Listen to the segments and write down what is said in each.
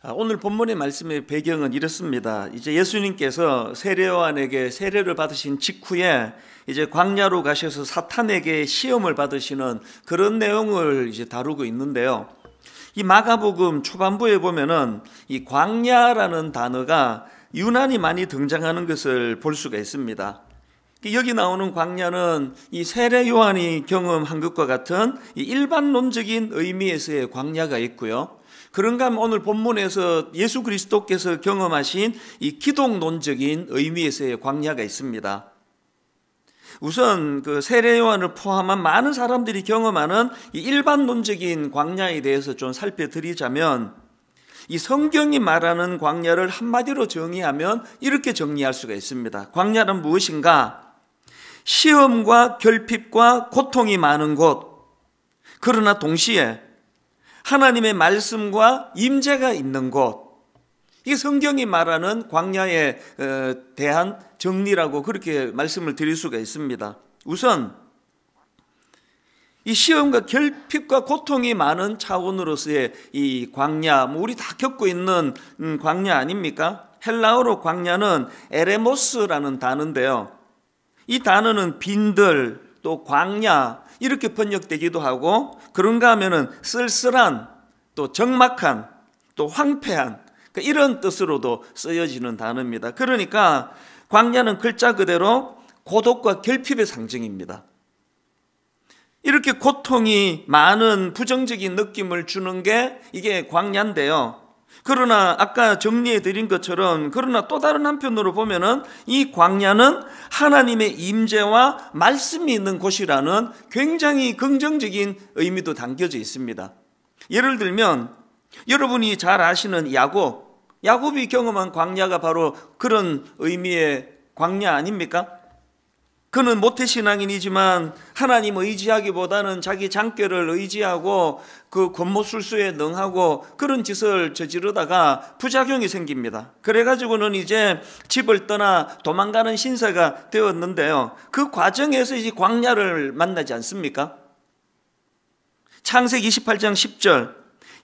아, 오늘 본문의 말씀의 배경은 이렇습니다. 이제 예수님께서 세례요한에게 세례를 받으신 직후에 이제 광야로 가셔서 사탄에게 시험을 받으시는 그런 내용을 이제 다루고 있는데요. 이 마가복음 초반부에 보면은 이 광야라는 단어가 유난히 많이 등장하는 것을 볼 수가 있습니다. 여기 나오는 광야는 이 세례 요한이 경험한 것과 같은 일반론적인 의미에서의 광야가 있고요. 그런가 하면 오늘 본문에서 예수 그리스도께서 경험하신 이 기독론적인 의미에서의 광야가 있습니다. 우선 그 세례요한을 포함한 많은 사람들이 경험하는 일반론적인 광야에 대해서 좀 살펴드리자면 이 성경이 말하는 광야를 한마디로 정의하면 이렇게 정리할 수가 있습니다. 광야는 무엇인가? 시험과 결핍과 고통이 많은 곳. 그러나 동시에 하나님의 말씀과 임재가 있는 곳. 이게 성경이 말하는 광야에 어, 대한 정리라고 그렇게 말씀을 드릴 수가 있습니다. 우선 이 시험과 결핍과 고통이 많은 차원으로서의 이 광야, 뭐 우리 다 겪고 있는 음, 광야 아닙니까? 헬라어로 광야는 에레모스라는 단어인데요. 이 단어는 빈들, 또 광야, 이렇게 번역되기도 하고 그런가 하면은 쓸쓸한 또 적막한 또 황폐한 그러니까 이런 뜻으로도 쓰여지는 단어입니다. 그러니까 광야는 글자 그대로 고독과 결핍의 상징입니다. 이렇게 고통이 많은 부정적인 느낌을 주는 게 이게 광야인데요. 그러나 아까 정리해 드린 것처럼 그러나 또 다른 한편으로 보면은 이 광야는 하나님의 임재와 말씀이 있는 곳이라는 굉장히 긍정적인 의미도 담겨져 있습니다. 예를 들면 여러분이 잘 아시는 야곱, 야곱이 경험한 광야가 바로 그런 의미의 광야 아닙니까? 그는 모태신앙인이지만 하나님을 의지하기보다는 자기 장결을 의지하고 그 권모술수에 능하고 그런 짓을 저지르다가 부작용이 생깁니다. 그래가지고는 이제 집을 떠나 도망가는 신세가 되었는데요. 그 과정에서 이제 광야를 만나지 않습니까? 창세 28장 10절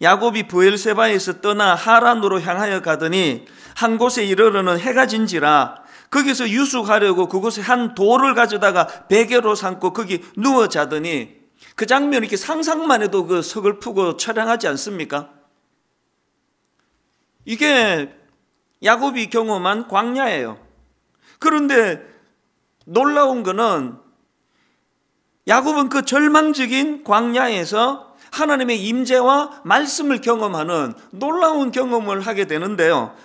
야곱이 부엘세바에서 떠나 하란으로 향하여 가더니 한 곳에 이르러는 해가 진지라 거기서 유숙하려고 그곳에 한 돌을 가져다가 베개로 삼고 거기 누워 자더니 그 장면 이렇게 상상만 해도 그 서글프고 촬영하지 않습니까? 이게 야곱이 경험한 광야예요. 그런데 놀라운 거는 야곱은 그 절망적인 광야에서 하나님의 임재와 말씀을 경험하는 놀라운 경험을 하게 되는데요.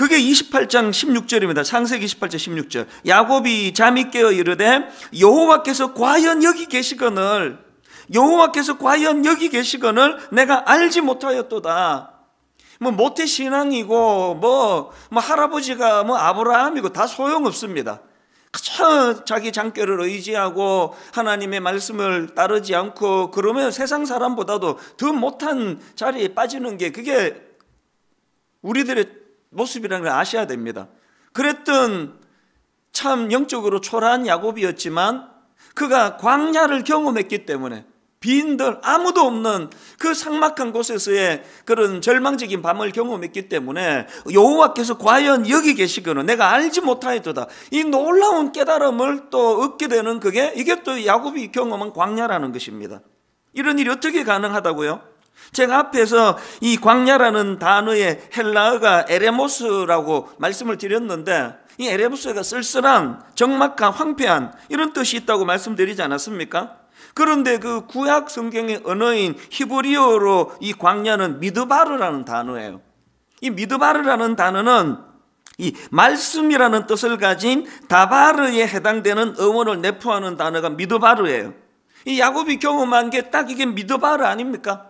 그게 28장 16절입니다. 창세기 28장 16절. 야곱이 잠이 깨어 이르되 여호와께서 과연 여기 계시거늘 여호와께서 과연 여기 계시거늘 내가 알지 못하였도다. 뭐 모태 신앙이고 뭐, 뭐 할아버지가 뭐 아브라함이고 다 소용없습니다. 그저 자기 장결을 의지하고 하나님의 말씀을 따르지 않고 그러면 세상 사람보다도 더 못한 자리에 빠지는 게 그게 우리들의 모습이라는 걸 아셔야 됩니다. 그랬던 참 영적으로 초라한 야곱이었지만 그가 광야를 경험했기 때문에 빈들 아무도 없는 그 상막한 곳에서의 그런 절망적인 밤을 경험했기 때문에 여호와께서 과연 여기 계시거나 내가 알지 못하였도다 이 놀라운 깨달음을 또 얻게 되는 그게 이게 또 야곱이 경험한 광야라는 것입니다. 이런 일이 어떻게 가능하다고요? 제가 앞에서 이 광야라는 단어의 헬라어가 에레모스라고 말씀을 드렸는데 이 에레모스가 쓸쓸한, 적막한, 황폐한 이런 뜻이 있다고 말씀드리지 않았습니까? 그런데 그 구약 성경의 언어인 히브리어로 이 광야는 미드바르라는 단어예요. 이 미드바르라는 단어는 이 말씀이라는 뜻을 가진 다바르에 해당되는 어원을 내포하는 단어가 미드바르예요. 이 야곱이 경험한 게 딱 이게 미드바르 아닙니까?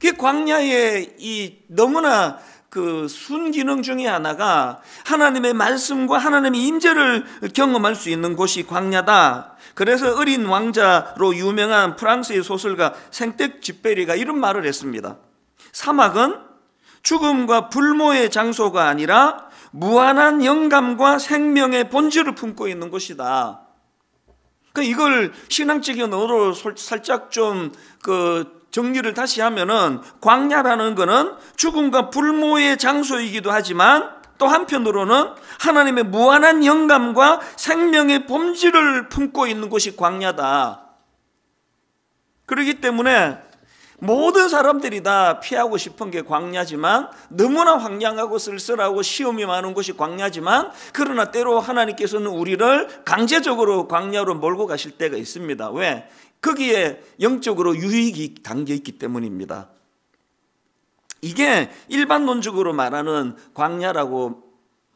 그광야에이 너무나 그 순기능 중의 하나가 하나님의 말씀과 하나님의 임재를 경험할 수 있는 곳이 광야다. 그래서 어린 왕자로 유명한 프랑스의 소설가 생텍 집페리가 이런 말을 했습니다. 사막은 죽음과 불모의 장소가 아니라 무한한 영감과 생명의 본질을 품고 있는 곳이다. 그 이걸 신앙적인 언어로 살짝 좀그 정리를 다시 하면은 광야라는 것은 죽음과 불모의 장소이기도 하지만 또 한편으로는 하나님의 무한한 영감과 생명의 본질을 품고 있는 곳이 광야다. 그렇기 때문에 모든 사람들이 다 피하고 싶은 게 광야지만 너무나 황량하고 쓸쓸하고 시험이 많은 곳이 광야지만 그러나 때로 하나님께서는 우리를 강제적으로 광야로 몰고 가실 때가 있습니다. 왜? 거기에 영적으로 유익이 담겨 있기 때문입니다. 이게 일반론적으로 말하는 광야라고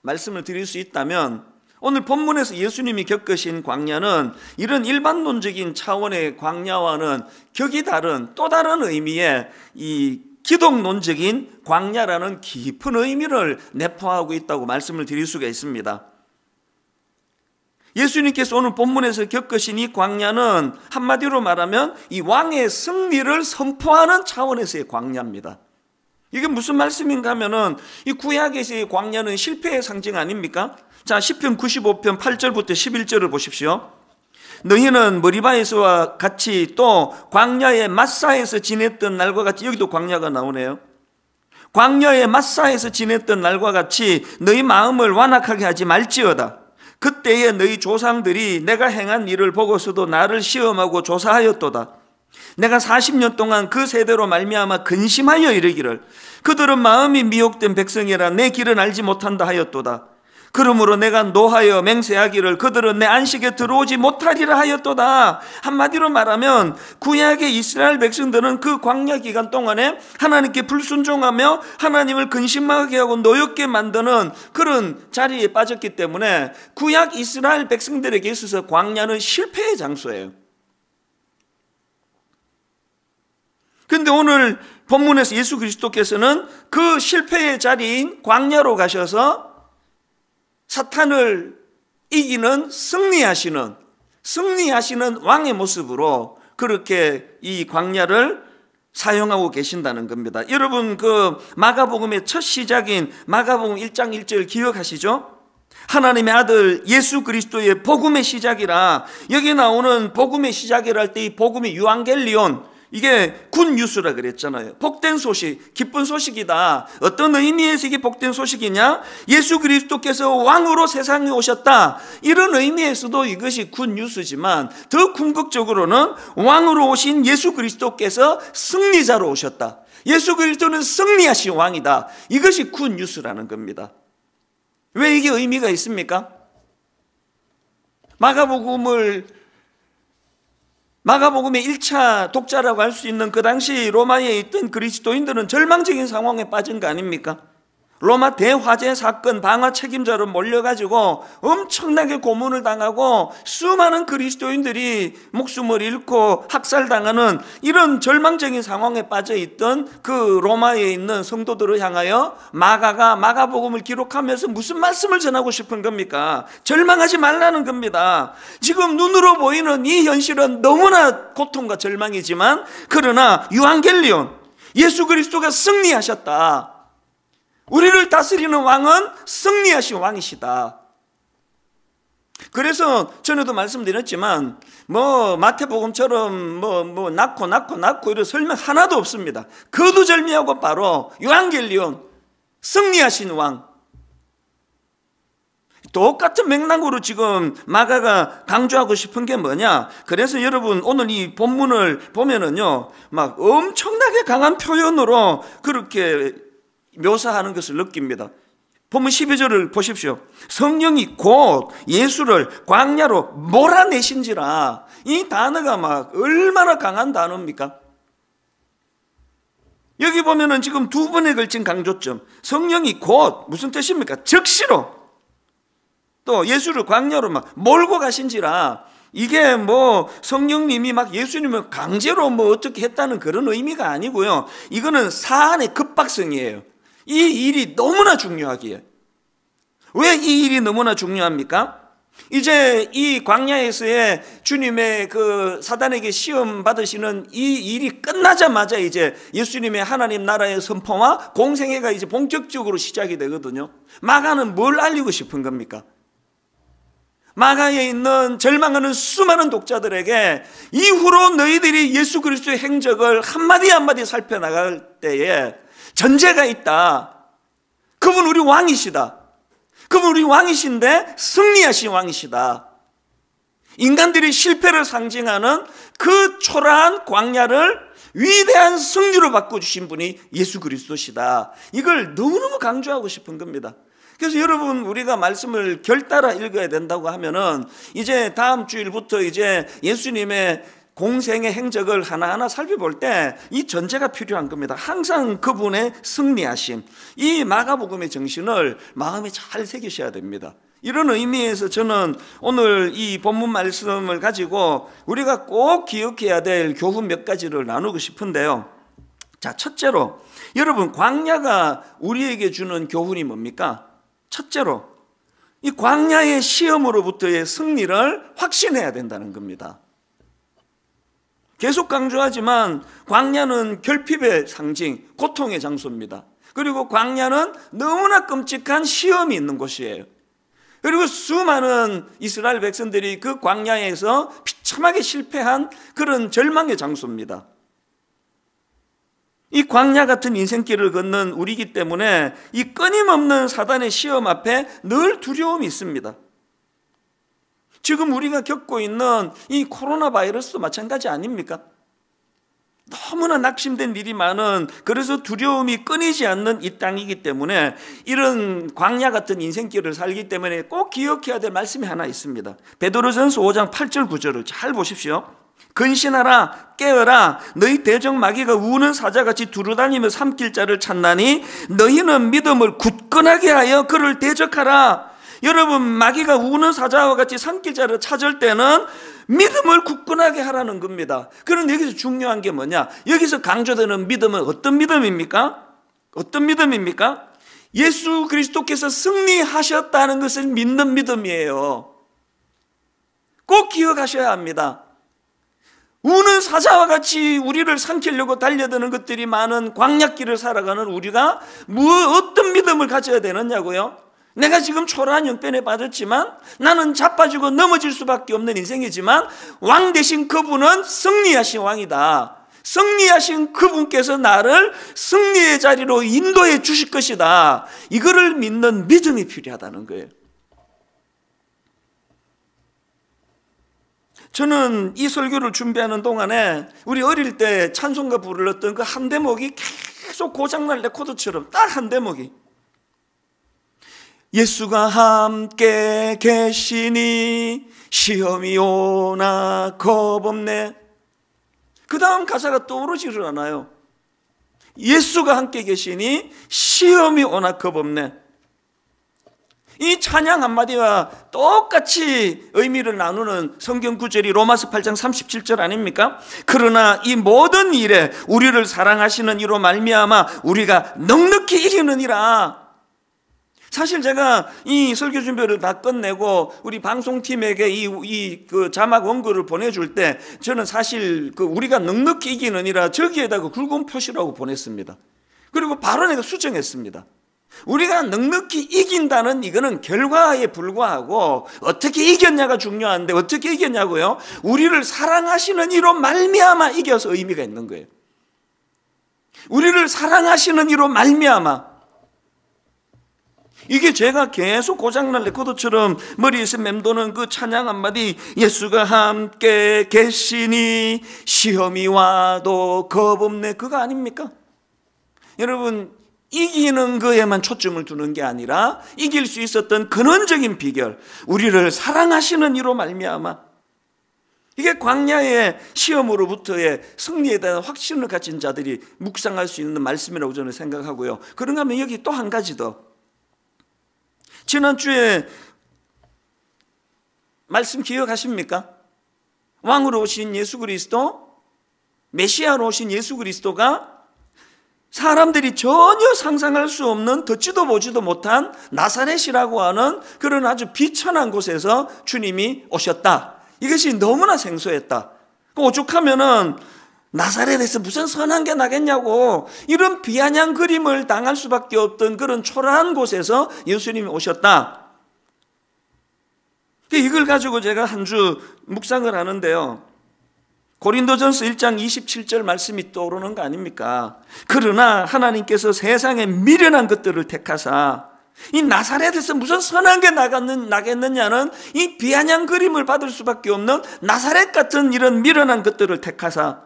말씀을 드릴 수 있다면 오늘 본문에서 예수님이 겪으신 광야는 이런 일반론적인 차원의 광야와는 격이 다른 또 다른 의미의 이 기독론적인 광야라는 깊은 의미를 내포하고 있다고 말씀을 드릴 수가 있습니다. 예수님께서 오늘 본문에서 겪으신 이 광야는 한마디로 말하면 이 왕의 승리를 선포하는 차원에서의 광야입니다. 이게 무슨 말씀인가 하면은 이 구약에서의 광야는 실패의 상징 아닙니까? 자, 10편 95편 8절부터 11절을 보십시오. 너희는 머리바에서와 같이 또 광야의 마사에서 지냈던 날과 같이 여기도 광야가 나오네요. 광야의 마사에서 지냈던 날과 같이 너희 마음을 완악하게 하지 말지어다. 그때에 너희 조상들이 내가 행한 일을 보고서도 나를 시험하고 조사하였도다. 내가 40년 동안 그 세대로 말미암아 근심하여 이르기를 그들은 마음이 미혹된 백성이라 내 길은 알지 못한다 하였도다. 그러므로 내가 노하여 맹세하기를 그들은 내 안식에 들어오지 못하리라 하였도다. 한마디로 말하면 구약의 이스라엘 백성들은 그 광야 기간 동안에 하나님께 불순종하며 하나님을 근심하게 하고 노엽게 만드는 그런 자리에 빠졌기 때문에 구약 이스라엘 백성들에게 있어서 광야는 실패의 장소예요. 근데 오늘 본문에서 예수 그리스도께서는 그 실패의 자리인 광야로 가셔서 사탄을 이기는 승리하시는 승리하시는 왕의 모습으로 그렇게 이 광야를 사용하고 계신다는 겁니다. 여러분 그 마가복음의 첫 시작인 마가복음 1장 1절 기억하시죠? 하나님의 아들 예수 그리스도의 복음의 시작이라 여기 나오는 복음의 시작이라 할 때 이 복음의 유앙겔리온 이게 군 뉴스라 그랬잖아요. 복된 소식, 기쁜 소식이다. 어떤 의미에서 이게 복된 소식이냐? 예수 그리스도께서 왕으로 세상에 오셨다. 이런 의미에서도 이것이 군 뉴스지만 더 궁극적으로는 왕으로 오신 예수 그리스도께서 승리자로 오셨다. 예수 그리스도는 승리하신 왕이다. 이것이 군 뉴스라는 겁니다. 왜 이게 의미가 있습니까? 마가복음을 마가복음의 1차 독자라고 할 수 있는 그 당시 로마에 있던 그리스도인들은 절망적인 상황에 빠진 거 아닙니까? 로마 대화재 사건 방화 책임자로 몰려가지고 엄청나게 고문을 당하고 수많은 그리스도인들이 목숨을 잃고 학살당하는 이런 절망적인 상황에 빠져 있던 그 로마에 있는 성도들을 향하여 마가가 마가복음을 기록하면서 무슨 말씀을 전하고 싶은 겁니까? 절망하지 말라는 겁니다. 지금 눈으로 보이는 이 현실은 너무나 고통과 절망이지만 그러나 유한겔리온 예수 그리스도가 승리하셨다. 우리를 다스리는 왕은 승리하신 왕이시다. 그래서 전에도 말씀드렸지만 뭐 마태복음처럼 뭐뭐 뭐, 낳고 낳고 낳고 이런 설명 하나도 없습니다. 거두절미하고 바로 요한겔리온 승리하신 왕 똑같은 맥락으로 지금 마가가 강조하고 싶은 게 뭐냐? 그래서 여러분 오늘 이 본문을 보면은요, 막 엄청나게 강한 표현으로 그렇게 묘사하는 것을 느낍니다. 본문 12절을 보십시오. 성령이 곧 예수를 광야로 몰아내신지라 이 단어가 막 얼마나 강한 단어입니까? 여기 보면은 지금 두 번에 걸친 강조점. 성령이 곧 무슨 뜻입니까? 즉시로 또 예수를 광야로 막 몰고 가신지라 이게 뭐 성령님이 막 예수님을 강제로 뭐 어떻게 했다는 그런 의미가 아니고요. 이거는 사안의 급박성이에요. 이 일이 너무나 중요하기에. 왜 이 일이 너무나 중요합니까? 이제 이 광야에서의 주님의 그 사단에게 시험 받으시는 이 일이 끝나자마자 이제 예수님의 하나님 나라의 선포와 공생애가 이제 본격적으로 시작이 되거든요. 마가는 뭘 알리고 싶은 겁니까? 마가에 있는 절망하는 수많은 독자들에게 이후로 너희들이 예수 그리스도의 행적을 한마디 한마디 살펴나갈 때에 전제가 있다. 그분 우리 왕이시다. 그분 우리 왕이신데 승리하신 왕이시다. 인간들이 실패를 상징하는 그 초라한 광야를 위대한 승리로 바꿔주신 분이 예수 그리스도시다. 이걸 너무너무 강조하고 싶은 겁니다. 그래서 여러분 우리가 말씀을 결따라 읽어야 된다고 하면은 이제 다음 주일부터 이제 예수님의 공생의 행적을 하나하나 살펴볼 때 이 전제가 필요한 겁니다. 항상 그분의 승리하심, 이 마가복음의 정신을 마음에 잘 새기셔야 됩니다. 이런 의미에서 저는 오늘 이 본문 말씀을 가지고 우리가 꼭 기억해야 될 교훈 몇 가지를 나누고 싶은데요. 자, 첫째로 여러분 광야가 우리에게 주는 교훈이 뭡니까? 첫째로 이 광야의 시험으로부터의 승리를 확신해야 된다는 겁니다. 계속 강조하지만 광야는 결핍의 상징, 고통의 장소입니다. 그리고 광야는 너무나 끔찍한 시험이 있는 곳이에요. 그리고 수많은 이스라엘 백성들이 그 광야에서 비참하게 실패한 그런 절망의 장소입니다. 이 광야 같은 인생길을 걷는 우리이기 때문에 이 끊임없는 사단의 시험 앞에 늘 두려움이 있습니다. 지금 우리가 겪고 있는 이 코로나 바이러스도 마찬가지 아닙니까? 너무나 낙심된 일이 많은 그래서 두려움이 끊이지 않는 이 땅이기 때문에 이런 광야 같은 인생길을 살기 때문에 꼭 기억해야 될 말씀이 하나 있습니다. 베드로전서 5장 8절 9절을 잘 보십시오. 근신하라 깨어라 너희 대적 마귀가 우는 사자같이 두루다니며 삼킬 자를 찾나니 너희는 믿음을 굳건하게 하여 그를 대적하라 여러분 마귀가 우는 사자와 같이 산길자를 찾을 때는 믿음을 굳건하게 하라는 겁니다. 그런데 여기서 중요한 게 뭐냐? 여기서 강조되는 믿음은 어떤 믿음입니까? 어떤 믿음입니까? 예수 그리스도께서 승리하셨다는 것을 믿는 믿음이에요. 꼭 기억하셔야 합니다. 우는 사자와 같이 우리를 삼키려고 달려드는 것들이 많은 광약길을 살아가는 우리가 무 어떤 믿음을 가져야 되느냐고요? 내가 지금 초라한 형편에 빠졌지만 나는 자빠지고 넘어질 수밖에 없는 인생이지만 왕 대신 그분은 승리하신 왕이다. 승리하신 그분께서 나를 승리의 자리로 인도해 주실 것이다. 이거를 믿는 믿음이 필요하다는 거예요. 저는 이 설교를 준비하는 동안에 우리 어릴 때 찬송가 부르렀던 그 한 대목이 계속 고장날 레코드처럼 딱 한 대목이 예수가 함께 계시니 시험이 오나 겁없네. 그 다음 가사가 떠오르지 않아요. 예수가 함께 계시니 시험이 오나 겁없네. 이 찬양 한마디와 똑같이 의미를 나누는 성경 구절이 로마서 8장 37절 아닙니까? 그러나 이 모든 일에 우리를 사랑하시는 이로 말미암아 우리가 넉넉히 이기느니라. 사실 제가 이 설교 준비를 다 끝내고 우리 방송팀에게 이 이 그 자막 원고를 보내줄 때 저는 사실 그 우리가 넉넉히 이기는이라 저기에다가 그 굵은 표시라고 보냈습니다. 그리고 바로 내가 수정했습니다. 우리가 넉넉히 이긴다는 이거는 결과에 불과하고 어떻게 이겼냐가 중요한데 어떻게 이겼냐고요? 우리를 사랑하시는 이로 말미암아 이겨서 의미가 있는 거예요. 우리를 사랑하시는 이로 말미암아 이게 제가 계속 고장난 레코드처럼 머리에서 맴도는 그 찬양 한마디 예수가 함께 계시니 시험이 와도 겁없네 그거 아닙니까? 여러분 이기는 거에만 초점을 두는 게 아니라 이길 수 있었던 근원적인 비결 우리를 사랑하시는 이로 말미암아 이게 광야의 시험으로부터의 승리에 대한 확신을 가진 자들이 묵상할 수 있는 말씀이라고 저는 생각하고요. 그런가 하면 여기 또 한 가지 더 지난주에 말씀 기억하십니까? 왕으로 오신 예수 그리스도, 메시아로 오신 예수 그리스도가 사람들이 전혀 상상할 수 없는 듣지도 보지도 못한 나사렛이라고 하는 그런 아주 비천한 곳에서 주님이 오셨다. 이것이 너무나 생소했다. 그 오죽하면은 나사렛에서 무슨 선한 게 나겠냐고 이런 비아냥 그림을 당할 수밖에 없던 그런 초라한 곳에서 예수님이 오셨다. 그 이걸 가지고 제가 한 주 묵상을 하는데요. 고린도전서 1장 27절 말씀이 떠오르는 거 아닙니까? 그러나 하나님께서 세상에 미련한 것들을 택하사 이 나사렛에서 무슨 선한 게 나갔는, 나겠느냐는 이 비아냥 그림을 받을 수밖에 없는 나사렛 같은 이런 미련한 것들을 택하사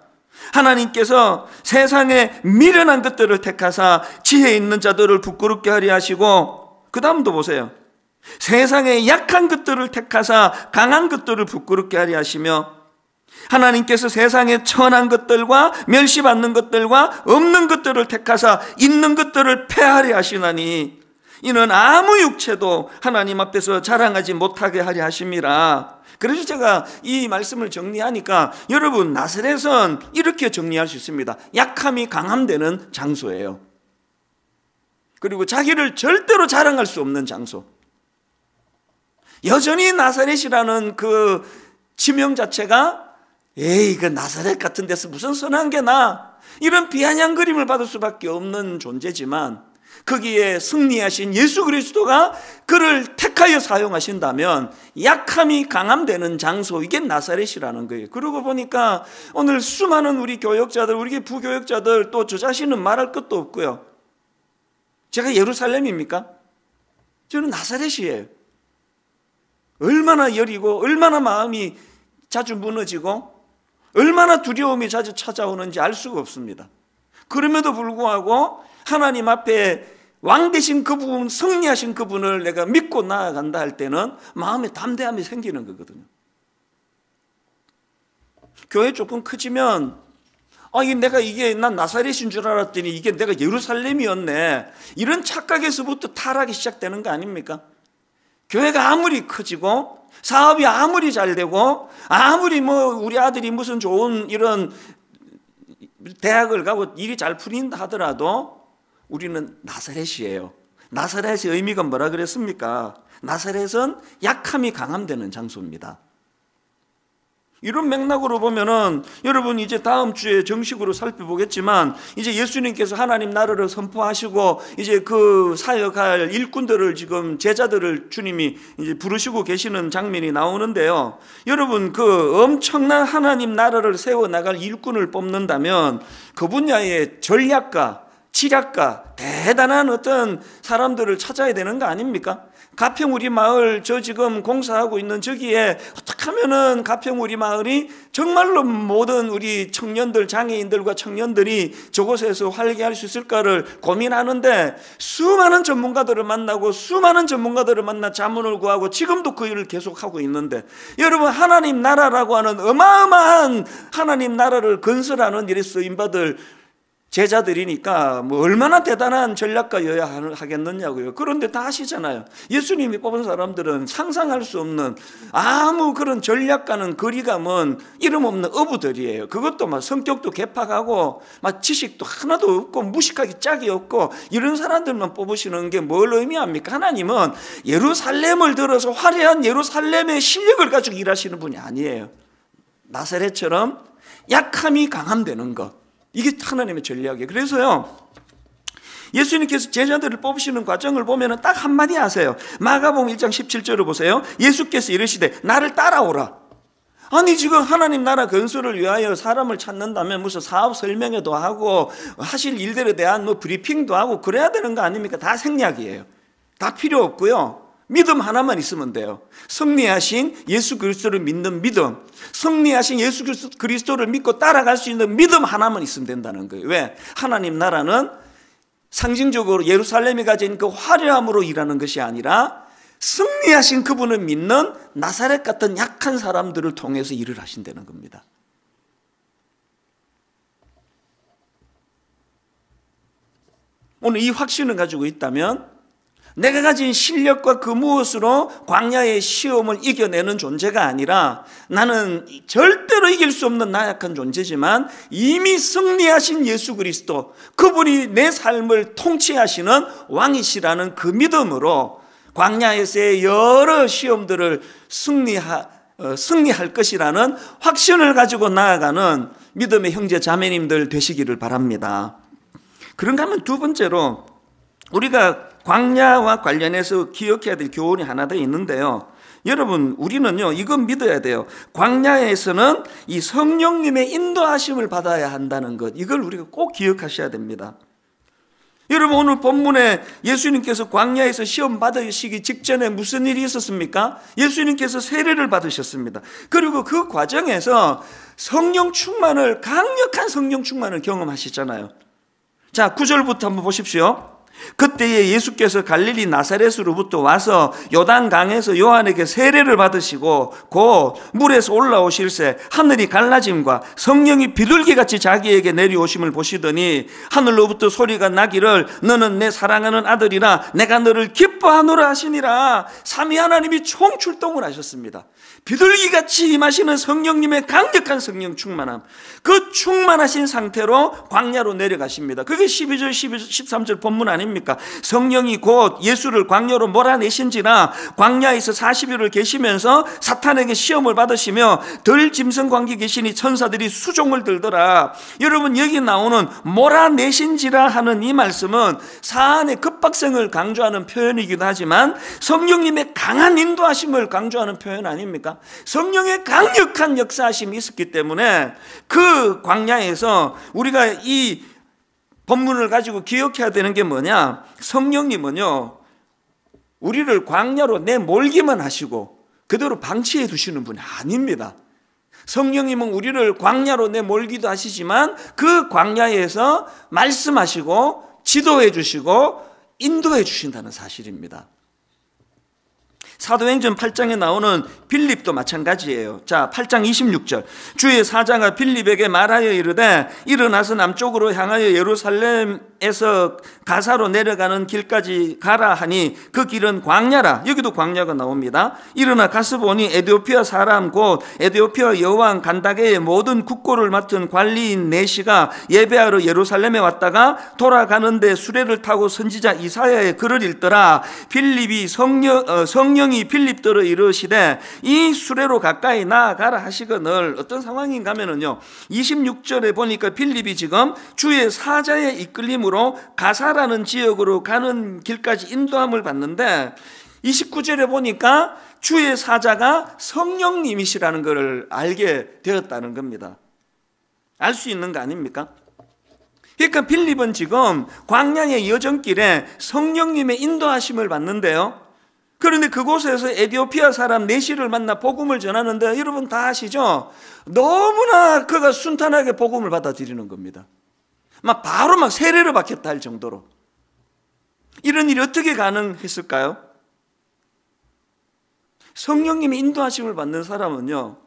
하나님께서 세상에 미련한 것들을 택하사 지혜 있는 자들을 부끄럽게 하려 하시고 그 다음도 보세요. 세상에 약한 것들을 택하사 강한 것들을 부끄럽게 하려 하시며 하나님께서 세상에 천한 것들과 멸시받는 것들과 없는 것들을 택하사 있는 것들을 폐하려 하시나니 이는 아무 육체도 하나님 앞에서 자랑하지 못하게 하려 하심이라. 그래서 제가 이 말씀을 정리하니까 여러분 나사렛은 이렇게 정리할 수 있습니다. 약함이 강함되는 장소예요. 그리고 자기를 절대로 자랑할 수 없는 장소. 여전히 나사렛이라는 그 지명 자체가 에이 그 나사렛 같은 데서 무슨 선한 게 나. 이런 비아냥 그림을 받을 수밖에 없는 존재지만 거기에 승리하신 예수 그리스도가 그를 택하여 사용하신다면 약함이 강함되는 장소 이게 나사렛이라는 거예요. 그러고 보니까 오늘 수많은 우리 교역자들, 우리 부교역자들 또 저 자신은 말할 것도 없고요. 제가 예루살렘입니까? 저는 나사렛이에요. 얼마나 열이고 얼마나 마음이 자주 무너지고 얼마나 두려움이 자주 찾아오는지 알 수가 없습니다. 그럼에도 불구하고 하나님 앞에 왕 되신 그분, 승리하신 그분을 내가 믿고 나아간다 할 때는 마음에 담대함이 생기는 거거든요. 교회 조금 커지면 아, 이 내가 이게 난 나사렛인 줄 알았더니 이게 내가 예루살렘이었네. 이런 착각에서부터 타락이 시작되는 거 아닙니까? 교회가 아무리 커지고 사업이 아무리 잘 되고 아무리 뭐 우리 아들이 무슨 좋은 이런 대학을 가고 일이 잘 풀린다 하더라도 우리는 나사렛이에요. 나사렛의 의미가 뭐라 그랬습니까? 나사렛은 약함이 강함되는 장소입니다. 이런 맥락으로 보면은 여러분 이제 다음 주에 정식으로 살펴보겠지만 이제 예수님께서 하나님 나라를 선포하시고 이제 그 사역할 일꾼들을 지금 제자들을 주님이 이제 부르시고 계시는 장면이 나오는데요. 여러분 그 엄청난 하나님 나라를 세워 나갈 일꾼을 뽑는다면 그 분야의 전략가 지략가 대단한 어떤 사람들을 찾아야 되는 거 아닙니까? 가평 우리 마을 저 지금 공사하고 있는 저기에 어떻게 하면은 가평 우리 마을이 정말로 모든 우리 청년들 장애인들과 청년들이 저곳에서 활기할 수 있을까를 고민하는데 수많은 전문가들을 만나고 수많은 전문가들을 만나 자문을 구하고 지금도 그 일을 계속하고 있는데 여러분 하나님 나라라고 하는 어마어마한 하나님 나라를 건설하는 일에 쓰임받을 제자들이니까 뭐 얼마나 대단한 전략가여야 하겠느냐고요. 그런데 다 아시잖아요. 예수님이 뽑은 사람들은 상상할 수 없는 아무 그런 전략가는 거리감은 이름 없는 어부들이에요. 그것도 막 성격도 개팍하고 막 지식도 하나도 없고 무식하기 짝이 없고 이런 사람들만 뽑으시는 게 뭘 의미합니까? 하나님은 예루살렘을 들어서 화려한 예루살렘의 실력을 가지고 일하시는 분이 아니에요. 나사렛처럼 약함이 강함되는 것. 이게 하나님의 전략이에요. 그래서요. 예수님께서 제자들을 뽑으시는 과정을 보면 딱 한마디 하세요. 마가복 1장 17절을 보세요. 예수께서 이르시되 나를 따라오라. 아니 지금 하나님 나라 건설을 위하여 사람을 찾는다면 무슨 사업 설명회도 하고 하실 일들에 대한 뭐 브리핑도 하고 그래야 되는 거 아닙니까? 다 생략이에요. 다 필요 없고요. 믿음 하나만 있으면 돼요. 승리하신 예수 그리스도를 믿는 믿음, 승리하신 예수 그리스도를 믿고 따라갈 수 있는 믿음 하나만 있으면 된다는 거예요. 왜? 하나님 나라는 상징적으로 예루살렘이 가진 그 화려함으로 일하는 것이 아니라 승리하신 그분을 믿는 나사렛 같은 약한 사람들을 통해서 일을 하신다는 겁니다. 오늘 이 확신을 가지고 있다면 내가 가진 실력과 그 무엇으로 광야의 시험을 이겨내는 존재가 아니라 나는 절대로 이길 수 없는 나약한 존재지만 이미 승리하신 예수 그리스도 그분이 내 삶을 통치하시는 왕이시라는 그 믿음으로 광야에서의 여러 시험들을 승리하 어, 승리할 것이라는 확신을 가지고 나아가는 믿음의 형제 자매님들 되시기를 바랍니다. 그런가 하면 두 번째로 우리가 광야와 관련해서 기억해야 될 교훈이 하나 더 있는데요. 여러분, 우리는요, 이건 믿어야 돼요. 광야에서는 이 성령님의 인도하심을 받아야 한다는 것. 이걸 우리가 꼭 기억하셔야 됩니다. 여러분, 오늘 본문에 예수님께서 광야에서 시험 받으시기 직전에 무슨 일이 있었습니까? 예수님께서 세례를 받으셨습니다. 그리고 그 과정에서 성령 충만을, 강력한 성령 충만을 경험하시잖아요. 자, 구절부터 한번 보십시오. 그때에 예수께서 갈릴리 나사렛으로부터 와서 요단강에서 요한에게 세례를 받으시고 곧 물에서 올라오실새 하늘이 갈라짐과 성령이 비둘기같이 자기에게 내려오심을 보시더니 하늘로부터 소리가 나기를 너는 내 사랑하는 아들이라 내가 너를 기뻐하노라 하시니라 삼위 하나님이 총출동을 하셨습니다. 비둘기같이 임하시는 성령님의 강력한 성령 충만함 그 충만하신 상태로 광야로 내려가십니다. 그게 12절 12, 13절 본문 아니에요 아닙니까? 성령이 곧 예수를 광야로 몰아내신지나 광야에서 40일을 계시면서 사탄에게 시험을 받으시며 들 짐승 관계 계시니 천사들이 수종을 들더라. 여러분 여기 나오는 몰아내신지라 하는 이 말씀은 사안의 급박성을 강조하는 표현이기도 하지만 성령님의 강한 인도하심을 강조하는 표현 아닙니까? 성령의 강력한 역사하심이 있었기 때문에 그 광야에서 우리가 이 본문을 가지고 기억해야 되는 게 뭐냐? 성령님은요, 우리를 광야로 내몰기만 하시고 그대로 방치해 두시는 분이 아닙니다. 성령님은 우리를 광야로 내몰기도 하시지만 그 광야에서 말씀하시고 지도해 주시고 인도해 주신다는 사실입니다. 사도행전 8장에 나오는 빌립도 마찬가지예요. 자, 8장 26절. 주의 사자가 빌립에게 말하여 이르되 일어나서 남쪽으로 향하여 예루살렘에서 가사로 내려가는 길까지 가라 하니 그 길은 광야라. 여기도 광야가 나옵니다. 일어나 가서 보니 에디오피아 사람 곧 에디오피아 여왕 간다게의 모든 국고를 맡은 관리인 네시가 예배하러 예루살렘에 왔다가 돌아가는데 수레를 타고 선지자 이사야의 글을 읽더라. 빌립이 성령 어, 성령 성령이 필립들을 이르시되 이 수레로 가까이 나아가라 하시거늘 어떤 상황인가 하면은요. 26절에 보니까 필립이 지금 주의 사자의 이끌림으로 가사라는 지역으로 가는 길까지 인도함을 받는데 29절에 보니까 주의 사자가 성령님이시라는 것을 알게 되었다는 겁니다. 알 수 있는 거 아닙니까? 그러니까 필립은 지금 광양의 여정길에 성령님의 인도하심을 받는데요. 그런데 그곳에서 에디오피아 사람 네시를 만나 복음을 전하는데 여러분 다 아시죠? 너무나 그가 순탄하게 복음을 받아들이는 겁니다. 막 바로 막 세례를 받겠다 할 정도로. 이런 일이 어떻게 가능했을까요? 성령님의 인도하심을 받는 사람은요,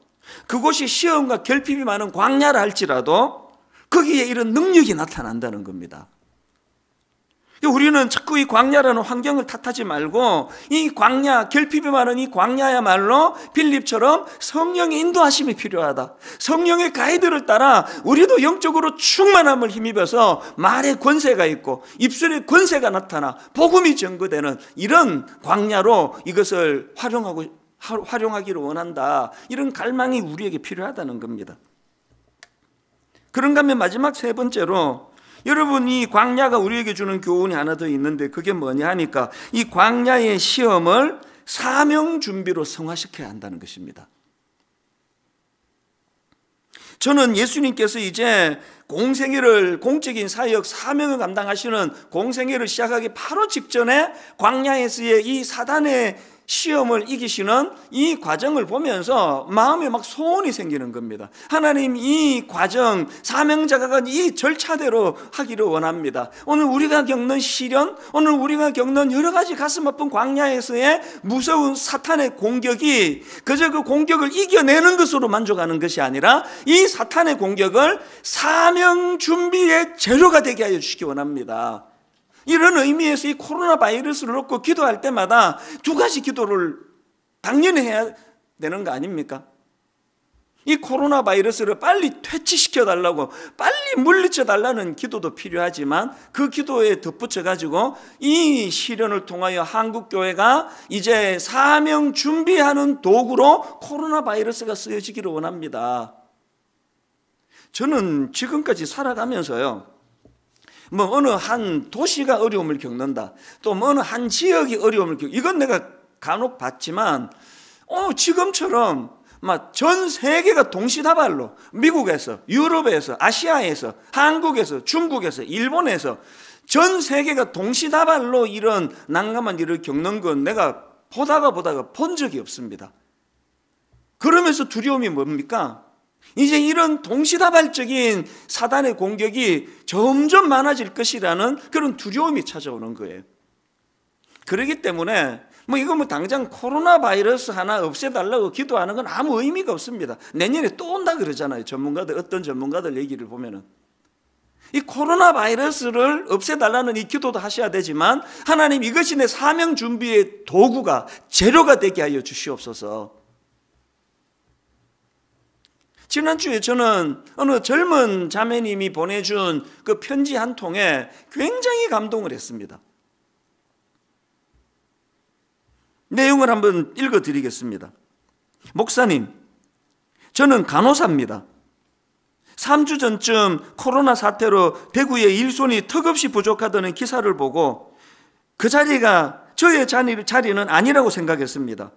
그곳이 시험과 결핍이 많은 광야라 할지라도 거기에 이런 능력이 나타난다는 겁니다. 우리는 자꾸 이 광야라는 환경을 탓하지 말고 이 광야 결핍이 많은 이 광야야말로 빌립처럼 성령의 인도하심이 필요하다. 성령의 가이드를 따라 우리도 영적으로 충만함을 힘입어서 말의 권세가 있고 입술의 권세가 나타나 복음이 전거되는 이런 광야로 이것을 활용하고 활용하기를 원한다. 이런 갈망이 우리에게 필요하다는 겁니다. 그런가 하면 마지막 세 번째로 여러분 이 광야가 우리에게 주는 교훈이 하나 더 있는데 그게 뭐냐 하니까 이 광야의 시험을 사명 준비로 성화시켜야 한다는 것입니다. 저는 예수님께서 이제 공생애를 공적인 사역 사명을 감당하시는 공생애를 시작하기 바로 직전에 광야에서의 이 사단의 시험을 이기시는 이 과정을 보면서 마음에 막 소원이 생기는 겁니다. 하나님 이 과정, 사명자가 이 절차대로 하기를 원합니다. 오늘 우리가 겪는 시련, 오늘 우리가 겪는 여러 가지 가슴 아픈 광야에서의 무서운 사탄의 공격이 그저 그 공격을 이겨내는 것으로 만족하는 것이 아니라 이 사탄의 공격을 사명 준비의 재료가 되게 하여 주시기 원합니다. 이런 의미에서 이 코로나 바이러스를 놓고 기도할 때마다 두 가지 기도를 당연히 해야 되는 거 아닙니까? 이 코로나 바이러스를 빨리 퇴치시켜 달라고 빨리 물리쳐 달라는 기도도 필요하지만 그 기도에 덧붙여 가지고 이 시련을 통하여 한국 교회가 이제 사명 준비하는 도구로 코로나 바이러스가 쓰여지기를 원합니다. 저는 지금까지 살아가면서요. 뭐 어느 한 도시가 어려움을 겪는다. 또 뭐 어느 한 지역이 어려움을 겪. 이건 내가 간혹 봤지만 어 지금처럼 막 전 세계가 동시다발로 미국에서 유럽에서 아시아에서 한국에서 중국에서 일본에서 전 세계가 동시다발로 이런 난감한 일을 겪는 건 내가 보다가 보다가 본 적이 없습니다. 그러면서 두려움이 뭡니까? 이제 이런 동시다발적인 사단의 공격이 점점 많아질 것이라는 그런 두려움이 찾아오는 거예요. 그러기 때문에 뭐 이거 뭐 당장 코로나 바이러스 하나 없애달라고 기도하는 건 아무 의미가 없습니다. 내년에 또 온다 그러잖아요. 전문가들, 어떤 전문가들 얘기를 보면은. 이 코로나 바이러스를 없애달라는 이 기도도 하셔야 되지만 하나님 이것이 내 사명 준비의 도구가 재료가 되게 하여 주시옵소서. 지난주에 저는 어느 젊은 자매님이 보내준 그 편지 한 통에 굉장히 감동을 했습니다. 내용을 한번 읽어 드리겠습니다. 목사님, 저는 간호사입니다. 3주 전쯤 코로나 사태로 대구에 일손이 턱없이 부족하다는 기사를 보고 그 자리가 저의 자리는 아니라고 생각했습니다.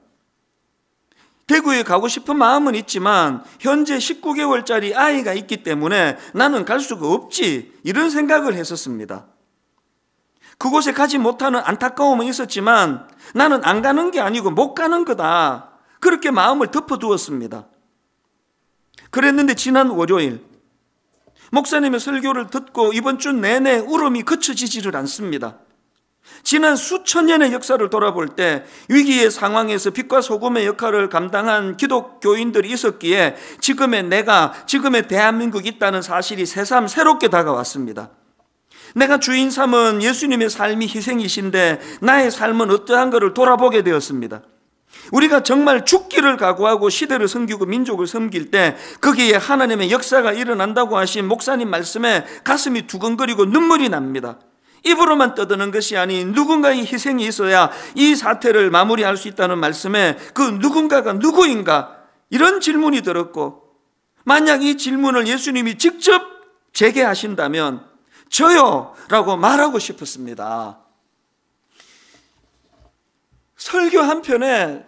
대구에 가고 싶은 마음은 있지만 현재 19개월짜리 아이가 있기 때문에 나는 갈 수가 없지 이런 생각을 했었습니다. 그곳에 가지 못하는 안타까움은 있었지만 나는 안 가는 게 아니고 못 가는 거다. 그렇게 마음을 덮어두었습니다. 그랬는데 지난 월요일 목사님의 설교를 듣고 이번 주 내내 울음이 그쳐지지를 않습니다. 지난 수천 년의 역사를 돌아볼 때 위기의 상황에서 빛과 소금의 역할을 감당한 기독교인들이 있었기에 지금의 내가, 지금의 대한민국이 있다는 사실이 새삼 새롭게 다가왔습니다. 내가 주인 삼은 예수님의 삶이 희생이신데 나의 삶은 어떠한 것을 돌아보게 되었습니다. 우리가 정말 죽기를 각오하고 시대를 섬기고 민족을 섬길 때 거기에 하나님의 역사가 일어난다고 하신 목사님 말씀에 가슴이 두근거리고 눈물이 납니다. 입으로만 떠드는 것이 아닌 누군가의 희생이 있어야 이 사태를 마무리할 수 있다는 말씀에 그 누군가가 누구인가 이런 질문이 들었고 만약 이 질문을 예수님이 직접 제게 하신다면 저요! 라고 말하고 싶었습니다. 설교 한편에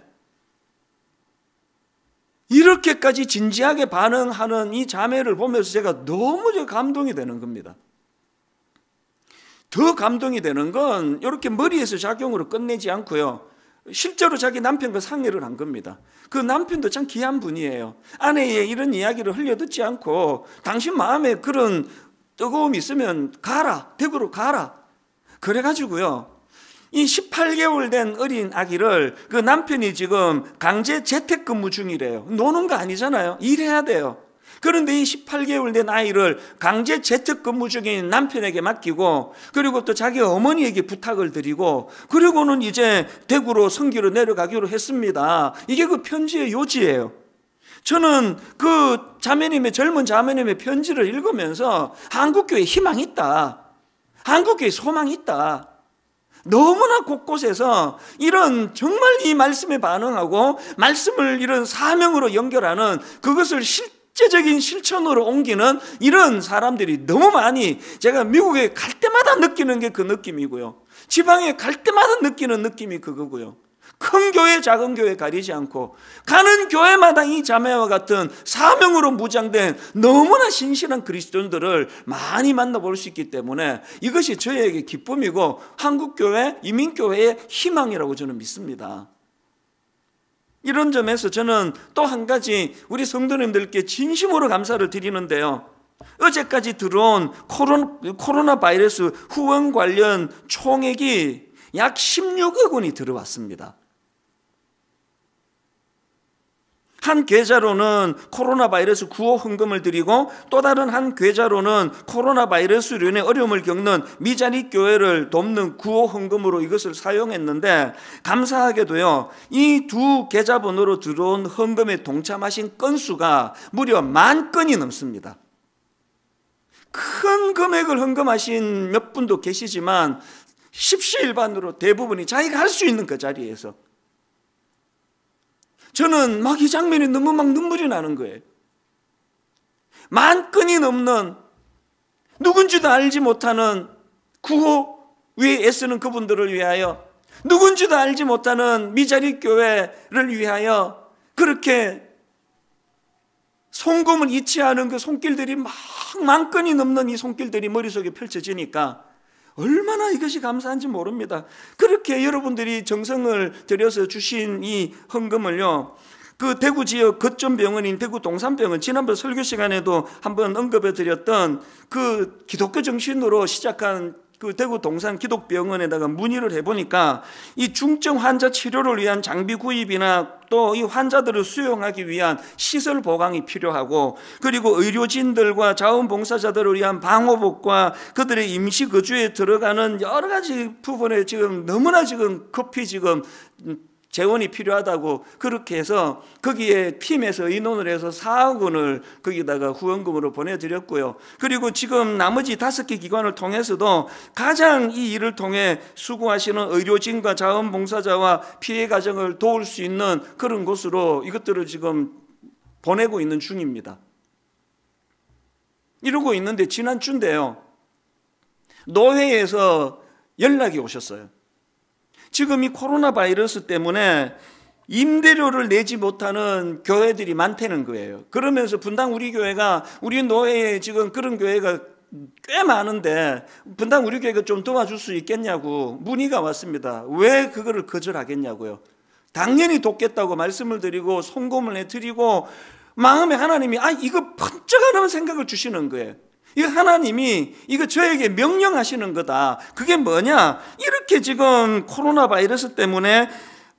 이렇게까지 진지하게 반응하는 이 자매를 보면서 제가 너무 감동이 되는 겁니다. 더 감동이 되는 건 이렇게 머리에서 작용으로 끝내지 않고요. 실제로 자기 남편과 그 상의를 한 겁니다. 그 남편도 참 귀한 분이에요. 아내의 이런 이야기를 흘려듣지 않고 당신 마음에 그런 뜨거움이 있으면 가라. 대구로 가라. 그래가지고요. 이 18개월 된 어린 아기를 그 남편이 지금 강제 재택근무 중이래요. 노는 거 아니잖아요. 일해야 돼요. 그런데 이 18개월 된 아이를 강제 재택 근무 중인 남편에게 맡기고 그리고 또 자기 어머니에게 부탁을 드리고 그리고는 이제 대구로 성기로 내려가기로 했습니다. 이게 그 편지의 요지예요. 저는 그 자매님의 젊은 자매님의 편지를 읽으면서 한국교회 희망이 있다. 한국교회 소망이 있다. 너무나 곳곳에서 이런 정말 이 말씀에 반응하고 말씀을 이런 사명으로 연결하는 그것을 실 실제적인 실천으로 옮기는 이런 사람들이 너무 많이 제가 미국에 갈 때마다 느끼는 게 그 느낌이고요. 지방에 갈 때마다 느끼는 느낌이 그거고요. 큰 교회, 작은 교회 가리지 않고 가는 교회마다 이 자매와 같은 사명으로 무장된 너무나 신실한 그리스도인들을 많이 만나볼 수 있기 때문에 이것이 저에게 기쁨이고 한국교회, 이민교회의 희망이라고 저는 믿습니다. 이런 점에서 저는 또 한 가지 우리 성도님들께 진심으로 감사를 드리는데요. 어제까지 들어온 코로나, 바이러스 후원 관련 총액이 약 16억 원이 들어왔습니다. 한 계좌로는 코로나 바이러스 구호 헌금을 드리고 또 다른 한 계좌로는 코로나 바이러스로 인해 어려움을 겪는 미자립 교회를 돕는 구호 헌금으로 이것을 사용했는데 감사하게도요. 이 두 계좌번호로 들어온 헌금에 동참하신 건수가 무려 만 건이 넘습니다. 큰 금액을 헌금하신 몇 분도 계시지만 십시일반으로 대부분이 자기가 할 수 있는 그 자리에서 저는 막 이 장면이 너무 막 눈물이 나는 거예요. 만 건이 넘는 누군지도 알지 못하는 구호 위에 애쓰는 그분들을 위하여 누군지도 알지 못하는 미자리 교회를 위하여 그렇게 송금을 이치하는 그 손길들이 막 만건이 넘는 이 손길들이 머릿속에 펼쳐지니까 얼마나 이것이 감사한지 모릅니다. 그렇게 여러분들이 정성을 들여서 주신 이 헌금을요. 그 대구 지역 거점 병원인 대구 동산병원 지난번 설교 시간에도 한번 언급해 드렸던 그 기독교 정신으로 시작한 그 대구 동산 기독병원에다가 문의를 해보니까 이 중증 환자 치료를 위한 장비 구입이나 또 이 환자들을 수용하기 위한 시설 보강이 필요하고 그리고 의료진들과 자원봉사자들을 위한 방호복과 그들의 임시 거주에 들어가는 여러 가지 부분에 지금 너무나 지금 급히 지금 재원이 필요하다고 그렇게 해서 거기에 팀에서 인원을 해서 4억 원을 거기다가 후원금으로 보내드렸고요. 그리고 지금 나머지 다섯 개 기관을 통해서도 가장 이 일을 통해 수고하시는 의료진과 자원봉사자와 피해 가정을 도울 수 있는 그런 곳으로 이것들을 지금 보내고 있는 중입니다. 이러고 있는데 지난주인데요. 노회에서 연락이 오셨어요. 지금 이 코로나 바이러스 때문에 임대료를 내지 못하는 교회들이 많다는 거예요. 그러면서 분당 우리 교회가 우리 노예에 지금 그런 교회가 꽤 많은데 분당 우리 교회가 좀 도와줄 수 있겠냐고 문의가 왔습니다. 왜 그거를 거절하겠냐고요. 당연히 돕겠다고 말씀을 드리고 송금을 해드리고 마음에 하나님이 아 이거 번쩍하는 생각을 주시는 거예요. 이 하나님이 이거 저에게 명령하시는 거다. 그게 뭐냐? 이렇게 지금 코로나 바이러스 때문에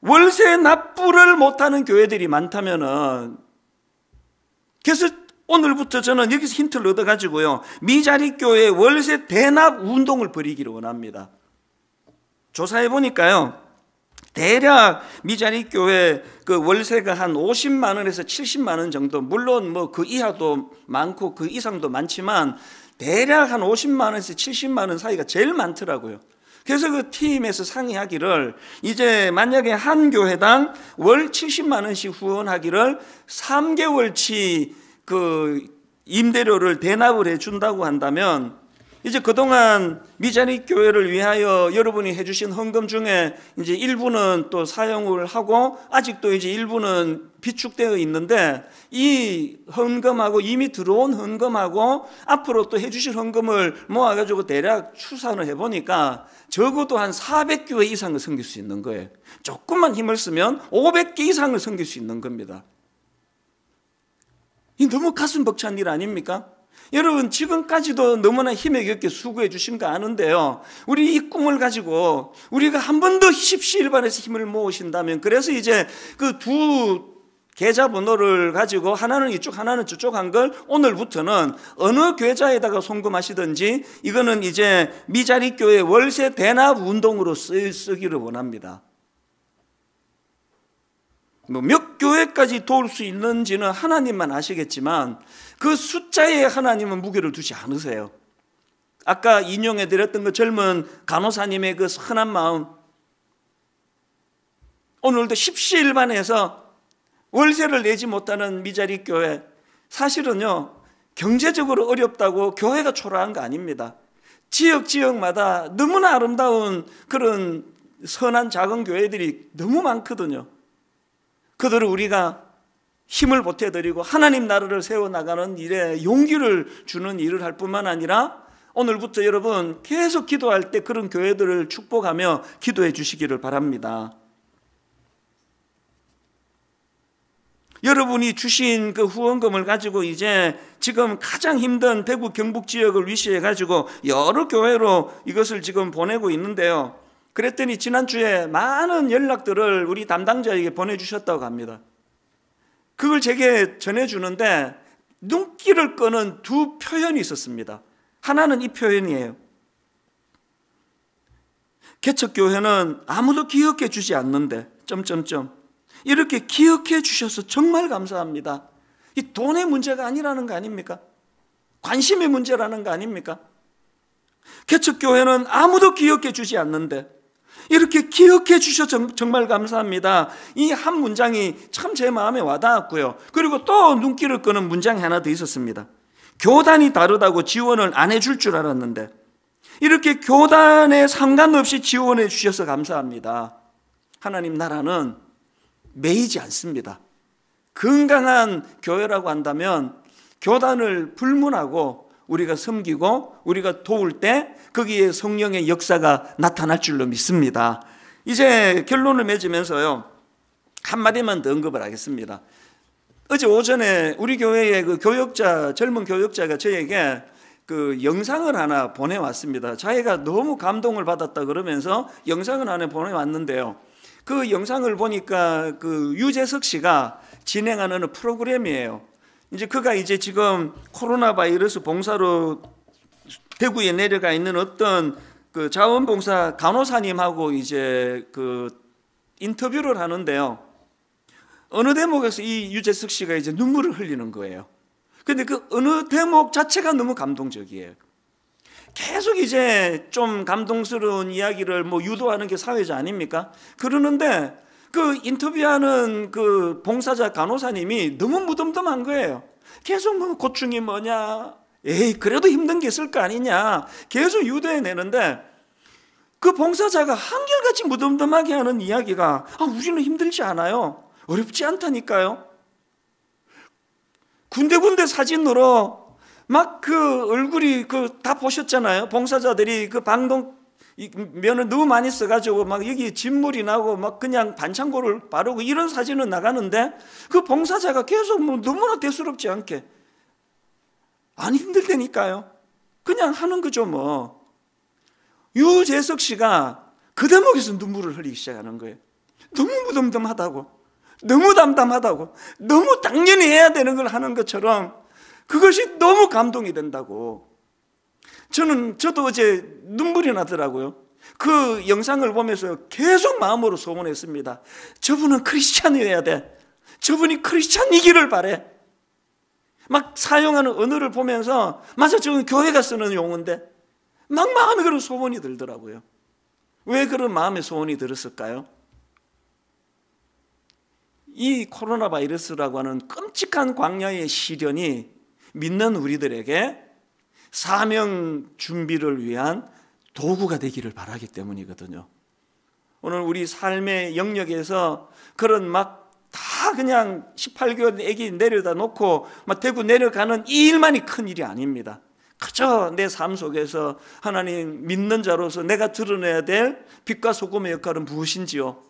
월세 납부를 못하는 교회들이 많다면은 그래서 오늘부터 저는 여기서 힌트를 얻어가지고요. 미자리 교회 월세 대납 운동을 벌이기를 원합니다. 조사해 보니까요. 대략 미자리 교회 그 월세가 한 50만 원에서 70만 원 정도 물론 뭐 그 이하도 많고 그 이상도 많지만 대략 한 50만 원에서 70만 원 사이가 제일 많더라고요. 그래서 그 팀에서 상의하기를 이제 만약에 한 교회당 월 70만 원씩 후원하기를 3개월치 그 임대료를 대납을 해 준다고 한다면 이제 그동안 미자니 교회를 위하여 여러분이 해주신 헌금 중에 이제 일부는 또 사용을 하고 아직도 이제 일부는 비축되어 있는데 이 헌금하고 이미 들어온 헌금하고 앞으로 또 해주실 헌금을 모아가지고 대략 추산을 해보니까 적어도 한 400교회 이상을 섬길 수 있는 거예요. 조금만 힘을 쓰면 500개 이상을 섬길 수 있는 겁니다. 이 너무 가슴 벅찬 일 아닙니까? 여러분 지금까지도 너무나 힘에겹게 수고해 주신 거 아는데요. 우리 이 꿈을 가지고 우리가 한 번더 십시일반에서 힘을 모으신다면 그래서 이제 그 두 계좌 번호를 가지고 하나는 이쪽 하나는 저쪽 한 걸 오늘부터는 어느 계좌에다가 송금하시든지 이거는 이제 미자리 교회 월세 대납 운동으로 쓰기를 원합니다. 뭐 몇 교회까지 도울 수 있는지는 하나님만 아시겠지만 그 숫자에 하나님은 무게를 두지 않으세요. 아까 인용해 드렸던 그 젊은 간호사님의 그 선한 마음 오늘도 십시일반에서 월세를 내지 못하는 미자리 교회 사실은요 경제적으로 어렵다고 교회가 초라한 거 아닙니다. 지역 지역마다 너무나 아름다운 그런 선한 작은 교회들이 너무 많거든요. 그들을 우리가 힘을 보태드리고 하나님 나라를 세워나가는 일에 용기를 주는 일을 할 뿐만 아니라 오늘부터 여러분 계속 기도할 때 그런 교회들을 축복하며 기도해 주시기를 바랍니다. 여러분이 주신 그 후원금을 가지고 이제 지금 가장 힘든 대구 경북 지역을 위시해 가지고 여러 교회로 이것을 지금 보내고 있는데요. 그랬더니 지난주에 많은 연락들을 우리 담당자에게 보내주셨다고 합니다. 그걸 제게 전해주는데 눈길을 끄는 두 표현이 있었습니다. 하나는 이 표현이에요. 개척교회는 아무도 기억해 주지 않는데, 점점점. 이렇게 기억해 주셔서 정말 감사합니다. 이 돈의 문제가 아니라는 거 아닙니까? 관심의 문제라는 거 아닙니까? 개척교회는 아무도 기억해 주지 않는데, 이렇게 기억해 주셔서 정말 감사합니다. 이 한 문장이 참 제 마음에 와닿았고요. 그리고 또 눈길을 끄는 문장이 하나 더 있었습니다. 교단이 다르다고 지원을 안 해줄 줄 알았는데 이렇게 교단에 상관없이 지원해 주셔서 감사합니다. 하나님 나라는 매이지 않습니다. 건강한 교회라고 한다면 교단을 불문하고 우리가 섬기고 우리가 도울 때 거기에 성령의 역사가 나타날 줄로 믿습니다. 이제 결론을 맺으면서요. 한마디만 더 언급을 하겠습니다. 어제 오전에 우리 교회의 그 교역자, 젊은 교역자가 저에게 그 영상을 하나 보내왔습니다. 자기가 너무 감동을 받았다 그러면서 영상을 하나 보내왔는데요. 그 영상을 보니까 그 유재석 씨가 진행하는 프로그램이에요. 이제 그가 이제 지금 코로나 바이러스 봉사로 대구에 내려가 있는 어떤 그 자원봉사 간호사님하고 이제 그 인터뷰를 하는데요. 어느 대목에서 이 유재석 씨가 이제 눈물을 흘리는 거예요. 근데 그 어느 대목 자체가 너무 감동적이에요. 계속 이제 좀 감동스러운 이야기를 뭐 유도하는 게 사회자 아닙니까? 그러는데 그 인터뷰하는 그 봉사자 간호사님이 너무 무덤덤한 거예요. 계속 뭐 고충이 뭐냐, 에이 그래도 힘든 게 있을 거 아니냐 계속 유도해 내는데 그 봉사자가 한결같이 무덤덤하게 하는 이야기가 아 우리는 힘들지 않아요. 어렵지 않다니까요. 군데군데 사진으로 막 그 얼굴이 그 다 보셨잖아요. 봉사자들이 그 방동 이 면을 너무 많이 써가지고 막 여기 진물이 나고 막 그냥 반창고를 바르고 이런 사진은 나가는데 그 봉사자가 계속 뭐 너무나 대수롭지 않게 안 힘들다니까요. 그냥 하는 거죠 뭐. 유재석 씨가 그 대목에서 눈물을 흘리기 시작하는 거예요. 너무 무덤덤하다고, 너무 담담하다고, 너무 당연히 해야 되는 걸 하는 것처럼 그것이 너무 감동이 된다고. 저는 저도 어제 눈물이 나더라고요. 그 영상을 보면서 계속 마음으로 소원했습니다. 저분은 크리스찬이어야 돼. 저분이 크리스찬이기를 바래. 막 사용하는 언어를 보면서 맞아 저건 교회가 쓰는 용어인데 막 마음에 그런 소원이 들더라고요. 왜 그런 마음에 소원이 들었을까요? 이 코로나 바이러스라고 하는 끔찍한 광야의 시련이 믿는 우리들에게 사명 준비를 위한 도구가 되기를 바라기 때문이거든요. 오늘 우리 삶의 영역에서 그런 막 다 그냥 18개월 애기 내려다 놓고 막 대구 내려가는 이 일만이 큰 일이 아닙니다. 그저 내 삶 속에서 하나님 믿는 자로서 내가 드러내야 될 빛과 소금의 역할은 무엇인지요?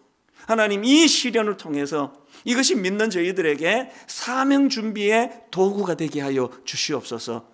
하나님 이 시련을 통해서 이것이 믿는 저희들에게 사명 준비의 도구가 되게 하여 주시옵소서.